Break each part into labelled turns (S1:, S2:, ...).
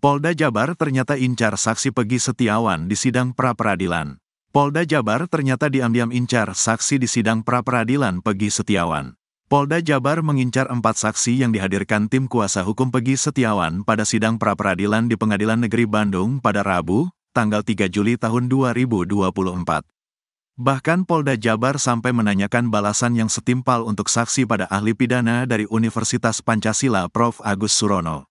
S1: Polda Jabar ternyata incar saksi Pegi Setiawan di sidang pra-peradilan. Polda Jabar ternyata diam-diam incar saksi di sidang pra-peradilan Pegi Setiawan. Polda Jabar mengincar empat saksi yang dihadirkan tim kuasa hukum Pegi Setiawan pada sidang pra-peradilan di Pengadilan Negeri Bandung pada Rabu, tanggal 3 Juli tahun 2024. Bahkan Polda Jabar sampai menanyakan balasan yang setimpal untuk saksi pada ahli pidana dari Universitas Pancasila Prof. Agus Surono.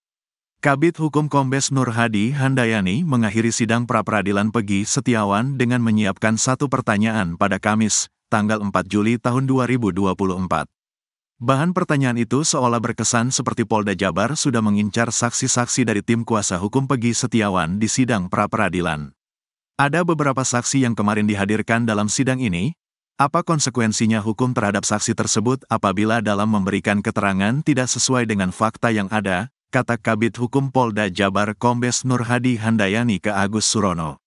S1: Kabit Hukum Kombes Nur Hadi Handayani mengakhiri sidang pra-peradilan Pegi Setiawan dengan menyiapkan satu pertanyaan pada Kamis, tanggal 4 Juli tahun 2024. Bahan pertanyaan itu seolah berkesan seperti Polda Jabar sudah mengincar saksi-saksi dari tim kuasa hukum Pegi Setiawan di sidang pra-peradilan. Ada beberapa saksi yang kemarin dihadirkan dalam sidang ini, apa konsekuensinya hukum terhadap saksi tersebut apabila dalam memberikan keterangan tidak sesuai dengan fakta yang ada, kata Kabit Hukum Polda Jabar Kombes Nurhadi Handayani ke Agus Surono.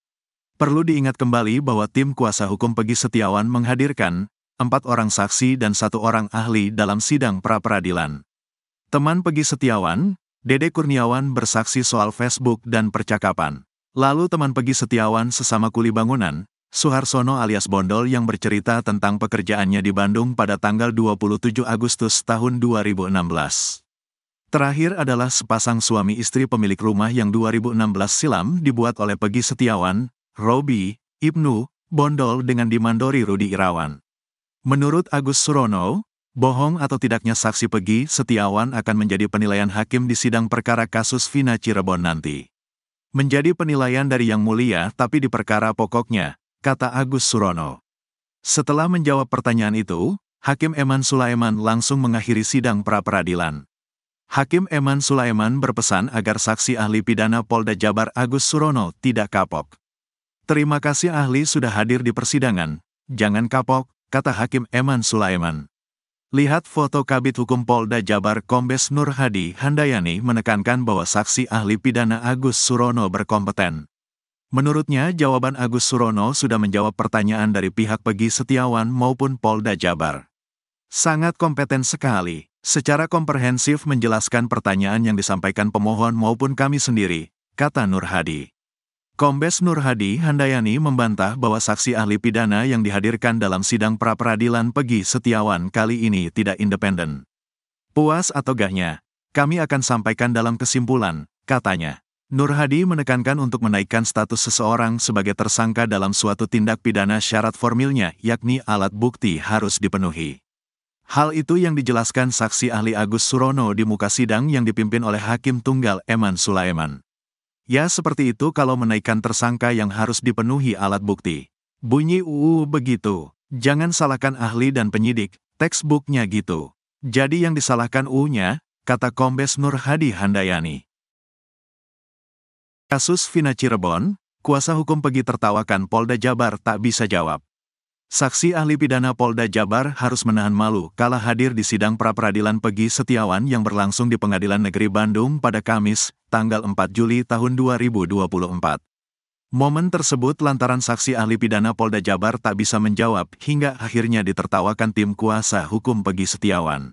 S1: Perlu diingat kembali bahwa tim kuasa hukum Pegi Setiawan menghadirkan empat orang saksi dan satu orang ahli dalam sidang pra-peradilan. Teman Pegi Setiawan, Dede Kurniawan bersaksi soal Facebook dan percakapan. Lalu teman Pegi Setiawan sesama kuli bangunan, Suharsono alias Bondol yang bercerita tentang pekerjaannya di Bandung pada tanggal 27 Agustus tahun 2016. Terakhir adalah sepasang suami istri pemilik rumah yang 2016 silam dibuat oleh Pegi Setiawan, Robi, Ibnu, Bondol dengan dimandori Rudi Irawan. Menurut Agus Surono, bohong atau tidaknya saksi Pegi Setiawan akan menjadi penilaian hakim di sidang perkara kasus Vina Cirebon nanti. Menjadi penilaian dari Yang Mulia tapi di perkara pokoknya, kata Agus Surono. Setelah menjawab pertanyaan itu, Hakim Eman Sulaiman langsung mengakhiri sidang pra-peradilan. Hakim Eman Sulaiman berpesan agar saksi ahli pidana Polda Jabar Agus Surono tidak kapok. Terima kasih ahli sudah hadir di persidangan, jangan kapok, kata Hakim Eman Sulaiman. Lihat foto Kabit Hukum Polda Jabar Kombes Nur Hadi Handayani menekankan bahwa saksi ahli pidana Agus Surono berkompeten. Menurutnya, jawaban Agus Surono sudah menjawab pertanyaan dari pihak Pegi Setiawan maupun Polda Jabar. Sangat kompeten sekali. Secara komprehensif menjelaskan pertanyaan yang disampaikan pemohon maupun kami sendiri, kata Nur Hadi. Kombes Nur Hadi Handayani membantah bahwa saksi ahli pidana yang dihadirkan dalam sidang pra-peradilan Pegi Setiawan kali ini tidak independen. Puas atau gahnya, kami akan sampaikan dalam kesimpulan, katanya. Nur Hadi menekankan untuk menaikkan status seseorang sebagai tersangka dalam suatu tindak pidana syarat formilnya, yakni alat bukti harus dipenuhi. Hal itu yang dijelaskan saksi ahli Agus Surono di muka sidang yang dipimpin oleh Hakim Tunggal Eman Sulaiman. Ya seperti itu kalau menaikkan tersangka yang harus dipenuhi alat bukti. Bunyi UU begitu. Jangan salahkan ahli dan penyidik, textbooknya gitu. Jadi yang disalahkan uunya? kata Kombes Nur Hadi Handayani. Kasus Vina Cirebon, kuasa hukum pergi tertawakan Polda Jabar tak bisa jawab. Saksi ahli pidana Polda Jabar harus menahan malu kala hadir di sidang pra-peradilan Pegi Setiawan yang berlangsung di Pengadilan Negeri Bandung pada Kamis, tanggal 4 Juli tahun 2024. Momen tersebut lantaran saksi ahli pidana Polda Jabar tak bisa menjawab hingga akhirnya ditertawakan tim kuasa hukum Pegi Setiawan.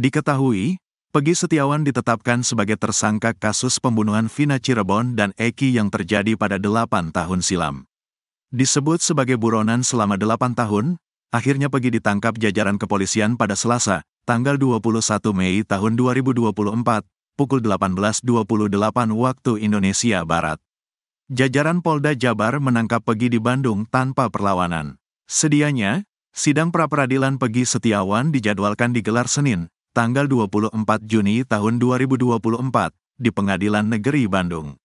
S1: Diketahui, Pegi Setiawan ditetapkan sebagai tersangka kasus pembunuhan Vina Cirebon dan Eki yang terjadi pada 8 tahun silam. Disebut sebagai buronan selama 8 tahun, akhirnya pergi ditangkap jajaran kepolisian pada Selasa, tanggal 21 Mei tahun 2024, pukul 18.28 waktu Indonesia Barat. Jajaran Polda Jabar menangkap Pegi di Bandung tanpa perlawanan. Sedianya, sidang pra peradilan Pegi Setiawan dijadwalkan digelar Senin, tanggal 24 Juni tahun 2024, di Pengadilan Negeri Bandung.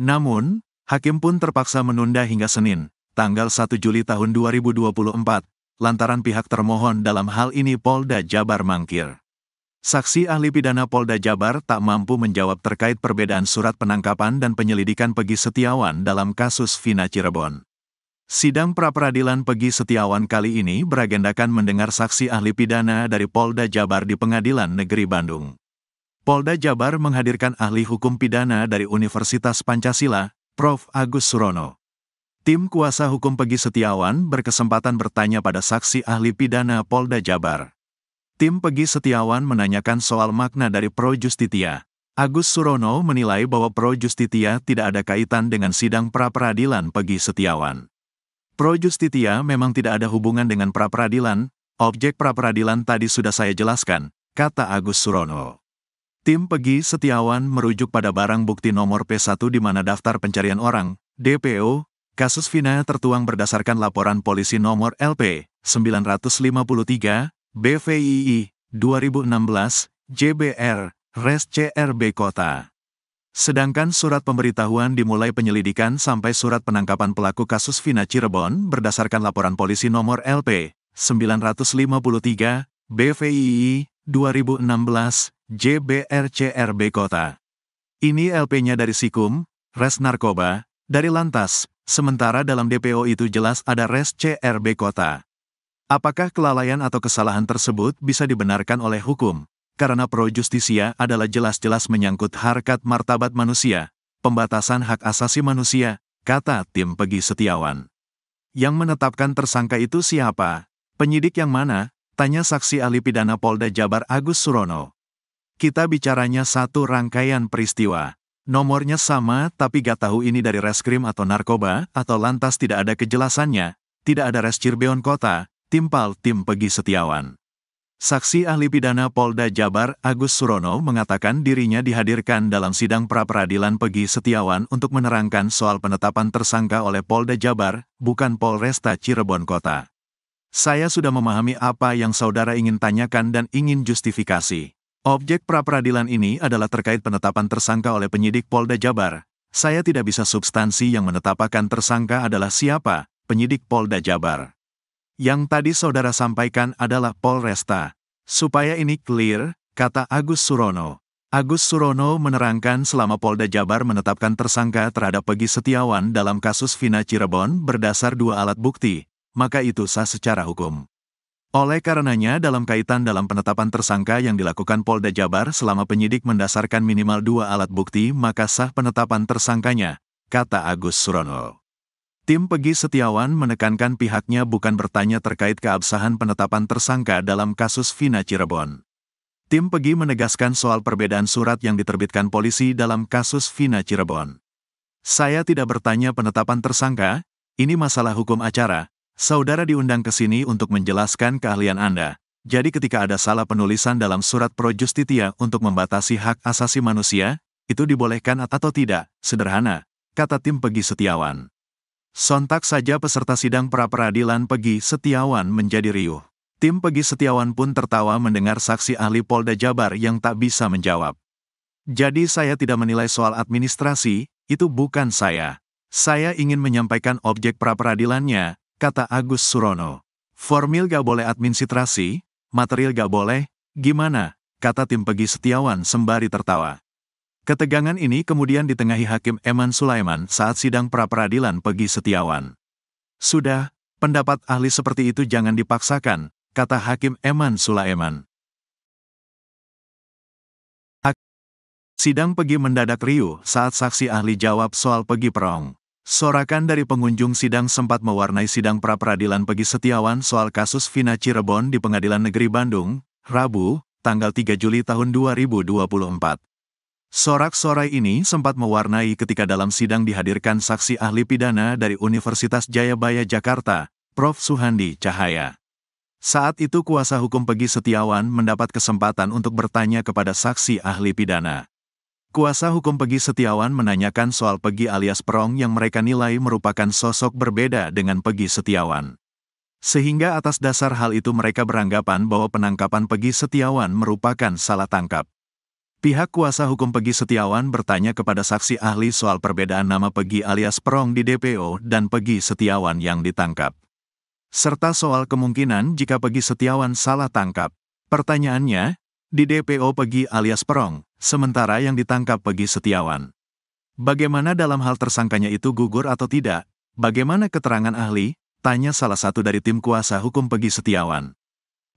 S1: Namun, Hakim pun terpaksa menunda hingga Senin, tanggal 1 Juli tahun 2024, lantaran pihak termohon dalam hal ini Polda Jabar mangkir. Saksi ahli pidana Polda Jabar tak mampu menjawab terkait perbedaan surat penangkapan dan penyelidikan Pegi Setiawan dalam kasus Vina Cirebon. Sidang pra-peradilan Pegi Setiawan kali ini beragendakan mendengar saksi ahli pidana dari Polda Jabar di Pengadilan Negeri Bandung. Polda Jabar menghadirkan ahli hukum pidana dari Universitas Pancasila, Prof. Agus Surono. Tim kuasa hukum Pegi Setiawan berkesempatan bertanya pada saksi ahli pidana Polda Jabar. Tim Pegi Setiawan menanyakan soal makna dari pro justitia. Agus Surono menilai bahwa pro justitia tidak ada kaitan dengan sidang pra-peradilan Pegi Setiawan. Pro justitia memang tidak ada hubungan dengan pra-peradilan, objek pra-peradilan tadi sudah saya jelaskan, kata Agus Surono. Tim Pegi Setiawan merujuk pada barang bukti nomor P1 di mana daftar pencarian orang, DPO, kasus Vina tertuang berdasarkan laporan polisi nomor LP 953 BVII 2016 JBR Res CRB Kota. Sedangkan surat pemberitahuan dimulai penyelidikan sampai surat penangkapan pelaku kasus Vina Cirebon berdasarkan laporan polisi nomor LP 953 BVII 2016 JBRCRB Kota. Ini LP-nya dari Sikum, Res Narkoba, dari Lantas, sementara dalam DPO itu jelas ada Res CRB Kota. Apakah kelalaian atau kesalahan tersebut bisa dibenarkan oleh hukum? Karena pro justisia adalah jelas-jelas menyangkut harkat martabat manusia, pembatasan hak asasi manusia, kata tim Pegi Setiawan. Yang menetapkan tersangka itu siapa? Penyidik yang mana? Tanya saksi ahli pidana Polda Jabar Agus Surono. Kita bicaranya satu rangkaian peristiwa. Nomornya sama, tapi gak tahu ini dari reskrim atau narkoba, atau lantas tidak ada kejelasannya. Tidak ada res Cirebon Kota, timpal tim Pegi Setiawan. Saksi ahli pidana Polda Jabar Agus Surono mengatakan dirinya dihadirkan dalam sidang pra-peradilan Pegi Setiawan untuk menerangkan soal penetapan tersangka oleh Polda Jabar, bukan Polresta Cirebon Kota. Saya sudah memahami apa yang saudara ingin tanyakan dan ingin justifikasi. Objek pra-peradilan ini adalah terkait penetapan tersangka oleh penyidik Polda Jabar. Saya tidak bisa substansi yang menetapkan tersangka adalah siapa, penyidik Polda Jabar. Yang tadi saudara sampaikan adalah Polresta. Supaya ini clear, kata Agus Surono. Agus Surono menerangkan selama Polda Jabar menetapkan tersangka terhadap Pegi Setiawan dalam kasus Vina Cirebon berdasar dua alat bukti, maka itu sah secara hukum. Oleh karenanya dalam kaitan dalam penetapan tersangka yang dilakukan Polda Jabar selama penyidik mendasarkan minimal dua alat bukti maka sah penetapan tersangkanya, kata Agus Surono. Tim Pegi Setiawan menekankan pihaknya bukan bertanya terkait keabsahan penetapan tersangka dalam kasus Vina Cirebon. Tim Pegi menegaskan soal perbedaan surat yang diterbitkan polisi dalam kasus Vina Cirebon. Saya tidak bertanya penetapan tersangka, ini masalah hukum acara, Saudara diundang ke sini untuk menjelaskan keahlian Anda. Jadi ketika ada salah penulisan dalam surat pro justitia untuk membatasi hak asasi manusia, itu dibolehkan atau tidak, sederhana, kata tim Pegi Setiawan. Sontak saja peserta sidang pra-peradilan Pegi Setiawan menjadi riuh. Tim Pegi Setiawan pun tertawa mendengar saksi ahli Polda Jabar yang tak bisa menjawab. Jadi saya tidak menilai soal administrasi, itu bukan saya. Saya ingin menyampaikan objek pra-peradilannya, kata Agus Surono. Formil gak boleh administrasi, material gak boleh, gimana, kata tim Pegi Setiawan sembari tertawa. Ketegangan ini kemudian ditengahi Hakim Eman Sulaiman saat sidang pra-peradilan Pegi Setiawan. Sudah, pendapat ahli seperti itu jangan dipaksakan, kata Hakim Eman Sulaiman. Sidang Pegi mendadak riuh saat saksi ahli jawab soal Pegi Perong. Sorakan dari pengunjung sidang sempat mewarnai sidang pra-peradilan Pegi Setiawan soal kasus Vina Cirebon di Pengadilan Negeri Bandung, Rabu, tanggal 3 Juli tahun 2024. Sorak-sorai ini sempat mewarnai ketika dalam sidang dihadirkan saksi ahli pidana dari Universitas Jayabaya Jakarta, Prof. Suhandi Cahaya. Saat itu kuasa hukum Pegi Setiawan mendapat kesempatan untuk bertanya kepada saksi ahli pidana. Kuasa hukum Pegi Setiawan menanyakan soal Pegi alias Perong yang mereka nilai merupakan sosok berbeda dengan Pegi Setiawan. Sehingga atas dasar hal itu mereka beranggapan bahwa penangkapan Pegi Setiawan merupakan salah tangkap. Pihak kuasa hukum Pegi Setiawan bertanya kepada saksi ahli soal perbedaan nama Pegi alias Perong di DPO dan Pegi Setiawan yang ditangkap. Serta soal kemungkinan jika Pegi Setiawan salah tangkap. Pertanyaannya, di DPO Pegi alias Perong, sementara yang ditangkap Pegi Setiawan. Bagaimana dalam hal tersangkanya itu gugur atau tidak? Bagaimana keterangan ahli? Tanya salah satu dari tim kuasa hukum Pegi Setiawan.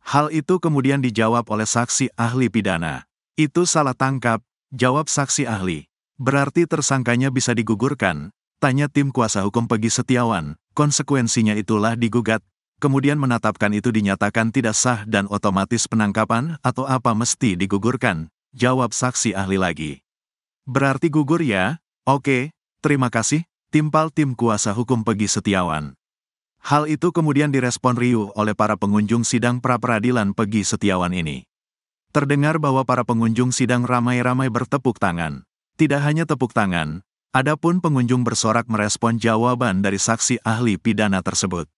S1: Hal itu kemudian dijawab oleh saksi ahli pidana. Itu salah tangkap, jawab saksi ahli. Berarti tersangkanya bisa digugurkan, tanya tim kuasa hukum Pegi Setiawan. Konsekuensinya itulah digugat, kemudian menatapkan itu dinyatakan tidak sah dan otomatis penangkapan atau apa mesti digugurkan, jawab saksi ahli lagi. Berarti gugur ya? Oke, terima kasih, timpal tim kuasa hukum Pegi Setiawan. Hal itu kemudian direspon Ryu oleh para pengunjung sidang pra-peradilan Pegi Setiawan ini. Terdengar bahwa para pengunjung sidang ramai-ramai bertepuk tangan. Tidak hanya tepuk tangan, adapun pengunjung bersorak merespon jawaban dari saksi ahli pidana tersebut.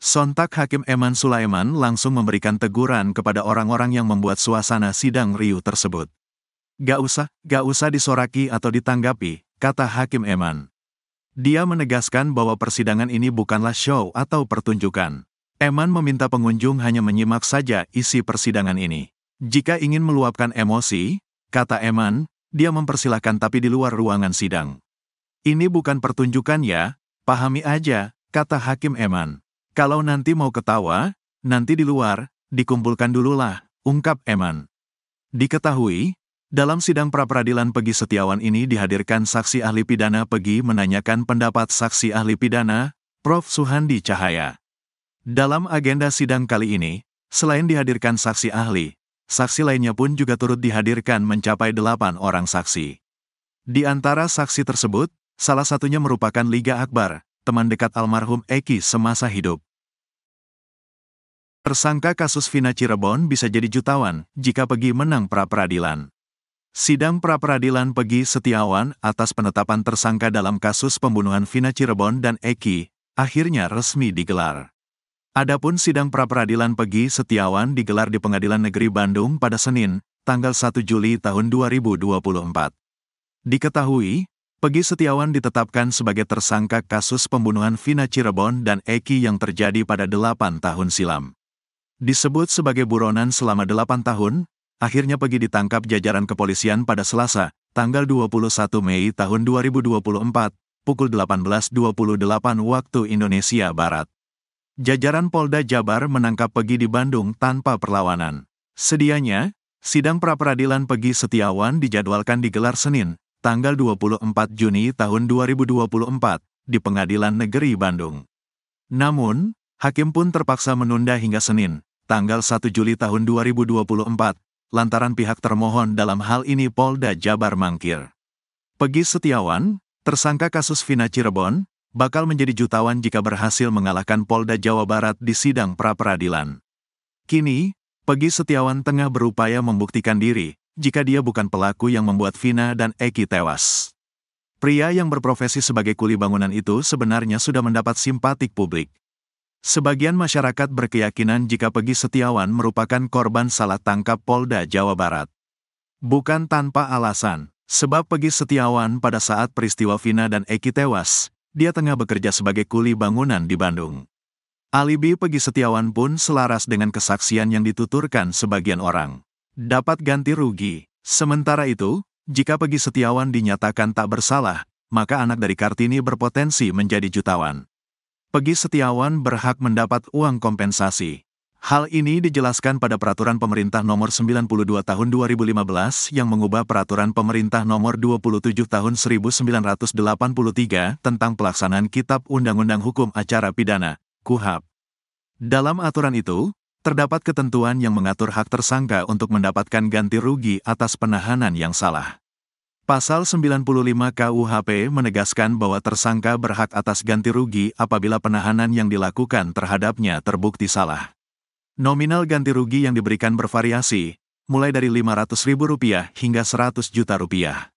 S1: Sontak Hakim Eman Sulaiman langsung memberikan teguran kepada orang-orang yang membuat suasana sidang riuh tersebut. Gak usah, gak usah disoraki atau ditanggapi, kata Hakim Eman. Dia menegaskan bahwa persidangan ini bukanlah show atau pertunjukan. Eman meminta pengunjung hanya menyimak saja isi persidangan ini. Jika ingin meluapkan emosi, kata Eman, dia mempersilahkan tapi di luar ruangan sidang. Ini bukan pertunjukan ya, pahami aja, kata Hakim Eman. Kalau nanti mau ketawa, nanti di luar, dikumpulkan dululah, ungkap Eman. Diketahui, dalam sidang pra-peradilan Pegi Setiawan ini dihadirkan saksi ahli pidana Pegi menanyakan pendapat saksi ahli pidana, Prof. Suhandi Cahaya. Dalam agenda sidang kali ini, selain dihadirkan saksi ahli, saksi lainnya pun juga turut dihadirkan mencapai delapan orang saksi. Di antara saksi tersebut, salah satunya merupakan Liga Akbar, teman dekat almarhum Eki semasa hidup. Tersangka kasus Vina Cirebon bisa jadi jutawan jika Pegi menang pra-peradilan. Sidang pra-peradilan Pegi Setiawan atas penetapan tersangka dalam kasus pembunuhan Vina Cirebon dan Eki, akhirnya resmi digelar. Adapun sidang pra-peradilan Pegi Setiawan digelar di Pengadilan Negeri Bandung pada Senin, tanggal 1 Juli tahun 2024. Diketahui, Pegi Setiawan ditetapkan sebagai tersangka kasus pembunuhan Vina Cirebon dan Eki yang terjadi pada 8 tahun silam. Disebut sebagai buronan selama 8 tahun, akhirnya pergi ditangkap jajaran kepolisian pada Selasa, tanggal 21 Mei tahun 2024, pukul 18.28 waktu Indonesia Barat. Jajaran Polda Jabar menangkap Pegi di Bandung tanpa perlawanan. Sedianya, sidang pra peradilan Pegi Setiawan dijadwalkan digelar Senin, tanggal 24 Juni tahun 2024, di Pengadilan Negeri Bandung. Namun, hakim pun terpaksa menunda hingga Senin, tanggal 1 Juli tahun 2024, lantaran pihak termohon dalam hal ini Polda Jabar mangkir. Pegi Setiawan, tersangka kasus Vina Cirebon, bakal menjadi jutawan jika berhasil mengalahkan Polda Jawa Barat di sidang pra-peradilan. Kini, Pegi Setiawan tengah berupaya membuktikan diri jika dia bukan pelaku yang membuat Vina dan Eki tewas. Pria yang berprofesi sebagai kuli bangunan itu sebenarnya sudah mendapat simpatik publik. Sebagian masyarakat berkeyakinan jika Pegi Setiawan merupakan korban salah tangkap Polda Jawa Barat. Bukan tanpa alasan, sebab Pegi Setiawan pada saat peristiwa Vina dan Eki tewas, dia tengah bekerja sebagai kuli bangunan di Bandung. Alibi Pegi Setiawan pun selaras dengan kesaksian yang dituturkan sebagian orang. Dapat ganti rugi. Sementara itu, jika Pegi Setiawan dinyatakan tak bersalah, maka anak dari Kartini berpotensi menjadi jutawan. Pegi Setiawan berhak mendapat uang kompensasi. Hal ini dijelaskan pada Peraturan Pemerintah Nomor 92 Tahun 2015 yang mengubah Peraturan Pemerintah Nomor 27 Tahun 1983 tentang pelaksanaan Kitab Undang-Undang Hukum Acara Pidana, KUHAP. Dalam aturan itu, terdapat ketentuan yang mengatur hak tersangka untuk mendapatkan ganti rugi atas penahanan yang salah. Pasal 95 KUHP menegaskan bahwa tersangka berhak atas ganti rugi apabila penahanan yang dilakukan terhadapnya terbukti salah. Nominal ganti rugi yang diberikan bervariasi, mulai dari Rp500.000 hingga Rp100 juta. Rupiah.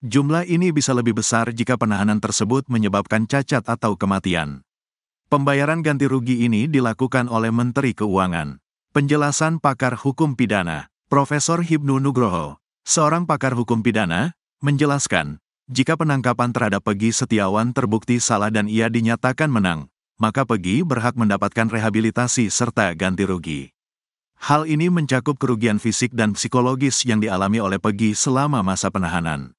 S1: Jumlah ini bisa lebih besar jika penahanan tersebut menyebabkan cacat atau kematian. Pembayaran ganti rugi ini dilakukan oleh Menteri Keuangan. Penjelasan pakar hukum pidana, Profesor Hibnu Nugroho, seorang pakar hukum pidana, menjelaskan, jika penangkapan terhadap Pegi Setiawan terbukti salah dan ia dinyatakan menang, maka Pegi berhak mendapatkan rehabilitasi serta ganti rugi. Hal ini mencakup kerugian fisik dan psikologis yang dialami oleh Pegi selama masa penahanan.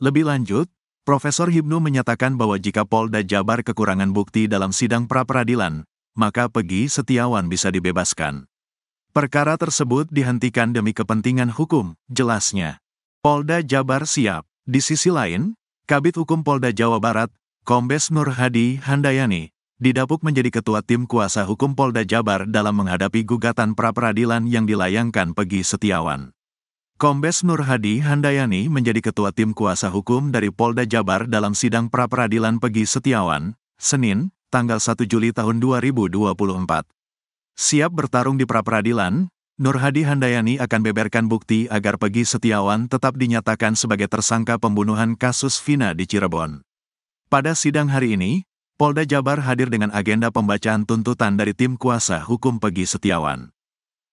S1: Lebih lanjut, Profesor Hibnu menyatakan bahwa jika Polda Jabar kekurangan bukti dalam sidang pra-peradilan, maka Pegi Setiawan bisa dibebaskan. Perkara tersebut dihentikan demi kepentingan hukum, jelasnya. Polda Jabar siap. Di sisi lain, Kabit Hukum Polda Jawa Barat, Kombes Nur Hadi Handayani, didapuk menjadi ketua tim kuasa hukum Polda Jabar dalam menghadapi gugatan pra-peradilan yang dilayangkan Pegi Setiawan. Kombes Nur Hadi Handayani menjadi ketua tim kuasa hukum dari Polda Jabar dalam sidang pra-peradilan Pegi Setiawan, Senin, tanggal 1 Juli tahun 2024. Siap bertarung di pra-peradilan, Nur Hadi Handayani akan beberkan bukti agar Pegi Setiawan tetap dinyatakan sebagai tersangka pembunuhan kasus Vina di Cirebon. Pada sidang hari ini, Polda Jabar hadir dengan agenda pembacaan tuntutan dari tim kuasa hukum Pegi Setiawan.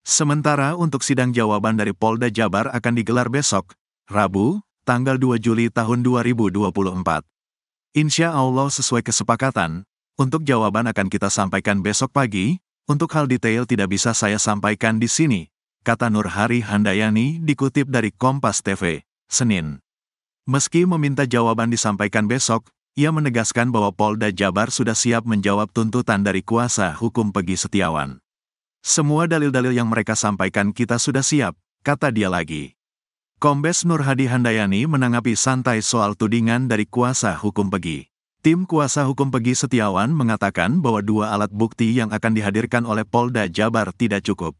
S1: Sementara untuk sidang jawaban dari Polda Jabar akan digelar besok, Rabu, tanggal 2 Juli tahun 2024. Insya Allah sesuai kesepakatan, untuk jawaban akan kita sampaikan besok pagi, untuk hal detail tidak bisa saya sampaikan di sini, kata Nurhari Handayani dikutip dari Kompas TV, Senin. Meski meminta jawaban disampaikan besok, ia menegaskan bahwa Polda Jabar sudah siap menjawab tuntutan dari kuasa hukum Pegi Setiawan. Semua dalil-dalil yang mereka sampaikan kita sudah siap, kata dia lagi. Kombes Nur Hadi Handayani menanggapi santai soal tudingan dari kuasa hukum Pegi. Tim kuasa hukum Pegi Setiawan mengatakan bahwa dua alat bukti yang akan dihadirkan oleh Polda Jabar tidak cukup.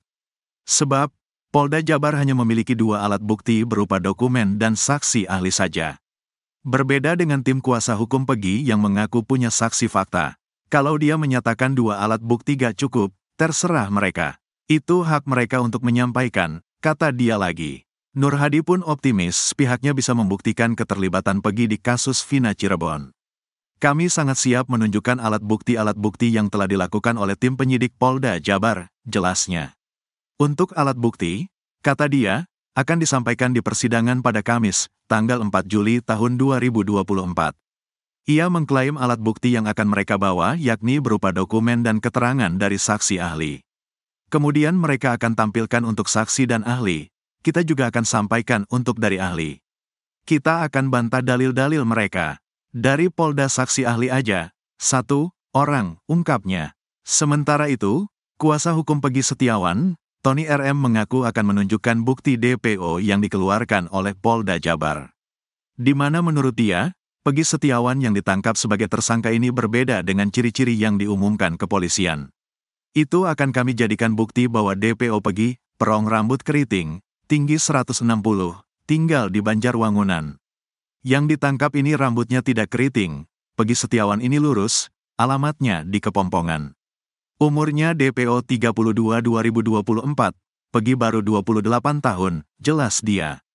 S1: Sebab, Polda Jabar hanya memiliki dua alat bukti berupa dokumen dan saksi ahli saja. Berbeda dengan tim kuasa hukum Pegi yang mengaku punya saksi fakta. Kalau dia menyatakan dua alat bukti gak cukup, terserah mereka. Itu hak mereka untuk menyampaikan, kata dia lagi. Nur Hadi pun optimis pihaknya bisa membuktikan keterlibatan Pegi di kasus Vina Cirebon. Kami sangat siap menunjukkan alat bukti-alat bukti yang telah dilakukan oleh tim penyidik Polda Jabar, jelasnya. Untuk alat bukti, kata dia, akan disampaikan di persidangan pada Kamis, tanggal 4 Juli tahun 2024. Ia mengklaim alat bukti yang akan mereka bawa yakni berupa dokumen dan keterangan dari saksi ahli. Kemudian mereka akan tampilkan untuk saksi dan ahli. Kita juga akan sampaikan untuk dari ahli. Kita akan bantah dalil-dalil mereka. Dari Polda saksi ahli aja, satu orang, ungkapnya. Sementara itu, kuasa hukum Pegi Setiawan, Tony RM mengaku akan menunjukkan bukti DPO yang dikeluarkan oleh Polda Jabar. Di mana menurut dia, Pegi Setiawan yang ditangkap sebagai tersangka ini berbeda dengan ciri-ciri yang diumumkan kepolisian. Itu akan kami jadikan bukti bahwa DPO Pegi, perong rambut keriting, tinggi 160, tinggal di Banjarwangunan. Yang ditangkap ini rambutnya tidak keriting, Pegi Setiawan ini lurus, alamatnya di Kepompongan. Umurnya DPO 32 2024, Pegi baru 28 tahun, jelas dia.